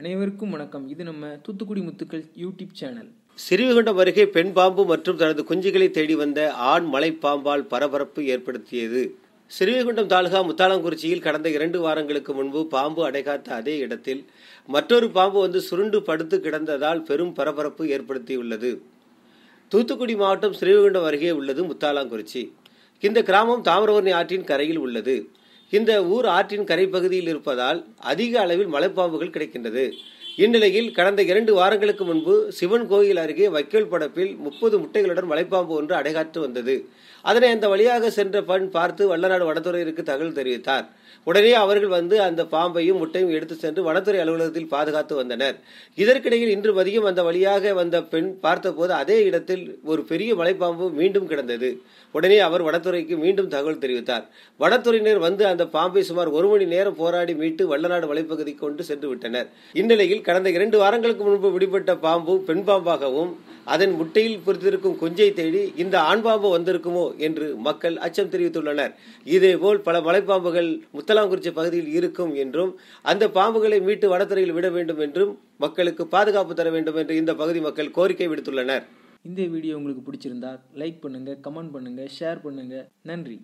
அனைவருக்கும் வணக்கம் இது நம்ம தூத்துக்குடி முத்துக்கள் யூடியூப் சேனல் சிறுவகண்டம் அருகே பெண் பாம்பு மற்றும் தனது குஞ்சுகளை தேடி வந்த ஆண் பாம்பால் பரபரப்பு ஏற்படுத்தியது சிறுவகுண்டம் தாலுகா முத்தாளங்குறிச்சியில் கடந்த இரண்டு வாரங்களுக்கு முன்பு பாம்பு அடைகாத்த அதே இடத்தில் மற்றொரு பாம்பு வந்து சுருண்டு படுத்து கிடந்ததால் பெரும் பரபரப்பு ஏற்படுத்தியுள்ளது தூத்துக்குடி மாவட்டம் ஸ்ரீவைகுண்டம் அருகே உள்ளது முத்தாளாங்குறிச்சி இந்த கிராமம் தாமிரவர்ணி ஆற்றின் கரையில் உள்ளது இந்த ஊர் ஆற்றின் கரைப்பகுதியில் இருப்பதால் அதிக அளவில் மலைப்பாம்புகள் கிடைக்கின்றது இந்நிலையில் கடந்த இரண்டு வாரங்களுக்கு முன்பு சிவன் கோயில் அருகே வைக்கோல் படப்பில் முப்பது முட்டைகளுடன் மலைப்பாம்பு ஒன்று அடைகாத்து வந்தது அதனை அந்த வழியாக சென்ற பெண் பார்த்து வல்லநாடு வனத்துறையிற்கு தகவல் தெரிவித்தார் உடனே அவர்கள் வந்து அந்த பாம்பையும் முட்டையும் எடுத்து சென்று வனத்துறை அலுவலகத்தில் பாதுகாத்து வந்தனர் இதற்கிடையில் இன்று மதியம் அந்த வழியாக வந்த பெண் பார்த்தபோது அதே இடத்தில் ஒரு பெரிய மலைப்பாம்பு மீண்டும் கிடந்தது உடனே அவர் வனத்துறைக்கு மீண்டும் தகவல் தெரிவித்தார் வனத்துறையினர் வந்து அந்த பாம்பை சுமார் ஒரு மணி நேரம் போராடி மீட்டு வல்லநாடு வலைப்பகுதிக்கு கொண்டு சென்று விட்டனர் இந்நிலையில் கடந்த இரண்டு வாரங்களுக்கு முன்பு விடுபட்ட பாம்பு பெண் பாம்பாகவும் அதன் முட்டையில் பொறுத்திருக்கும் குஞ்சை தேடி இந்த ஆண் பாம்பு வந்திருக்குமோ என்று மக்கள் அச்சம் தெரிவித்துள்ளனர் இதேபோல் பல மலைப்பாம்புகள் முத்தலாங்குறிச்சி பகுதியில் இருக்கும் என்றும் அந்த பாம்புகளை மீட்டு வடத்துறையில் விட வேண்டும் என்றும் மக்களுக்கு பாதுகாப்பு தர வேண்டும் என்று இந்த பகுதி மக்கள் கோரிக்கை விடுத்துள்ளனர் இந்த வீடியோ உங்களுக்கு பிடிச்சிருந்தா லைக் பண்ணுங்க கமெண்ட் பண்ணுங்க ஷேர் பண்ணுங்க நன்றி